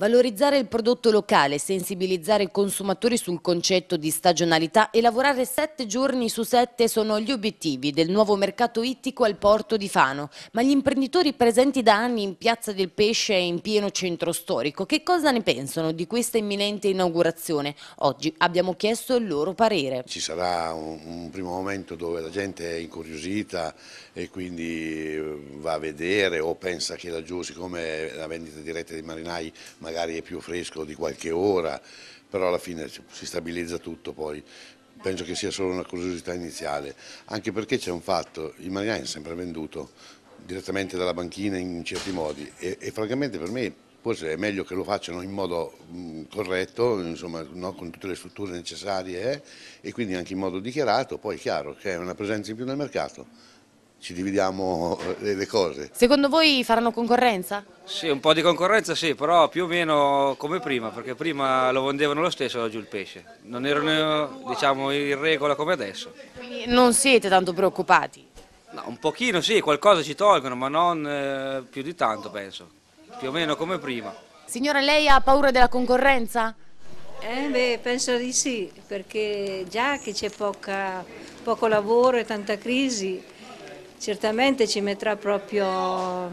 Valorizzare il prodotto locale, sensibilizzare i consumatori sul concetto di stagionalità e lavorare sette giorni su sette sono gli obiettivi del nuovo mercato ittico al porto di Fano. Ma gli imprenditori presenti da anni in Piazza del Pesce e in pieno centro storico, che cosa ne pensano di questa imminente inaugurazione? Oggi abbiamo chiesto il loro parere. Ci sarà un, un primo momento dove la gente è incuriosita e quindi eh, va a vedere o pensa che laggiù, siccome la vendita diretta dei marinai magari è più fresco di qualche ora, però alla fine si stabilizza tutto poi. Penso che sia solo una curiosità iniziale, anche perché c'è un fatto, il Mariani è sempre venduto direttamente dalla banchina in certi modi e, e francamente per me forse è meglio che lo facciano in modo mh, corretto, insomma, no, con tutte le strutture necessarie eh, e quindi anche in modo dichiarato, poi è chiaro che è una presenza in più nel mercato ci dividiamo eh, le cose. Secondo voi faranno concorrenza? Sì, un po' di concorrenza sì, però più o meno come prima, perché prima lo vendevano lo stesso oggi il pesce. Non erano diciamo, in regola come adesso. Quindi non siete tanto preoccupati? No, un pochino sì, qualcosa ci tolgono, ma non eh, più di tanto penso. Più o meno come prima. Signora, lei ha paura della concorrenza? Eh, beh, penso di sì, perché già che c'è poco lavoro e tanta crisi, certamente ci metterà proprio,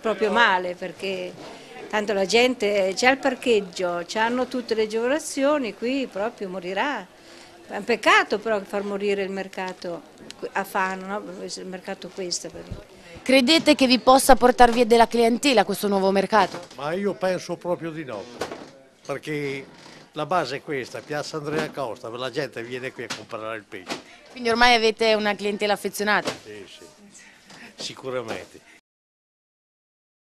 proprio male perché tanto la gente c'è il parcheggio, hanno tutte le agevolazioni, qui proprio morirà. È un peccato però far morire il mercato a Fano, no? il mercato questo. Credete che vi possa portare via della clientela questo nuovo mercato? Ma io penso proprio di no, perché la base è questa, Piazza Andrea Costa, la gente viene qui a comprare il pesce. Quindi ormai avete una clientela affezionata? Sì, sì, sicuramente.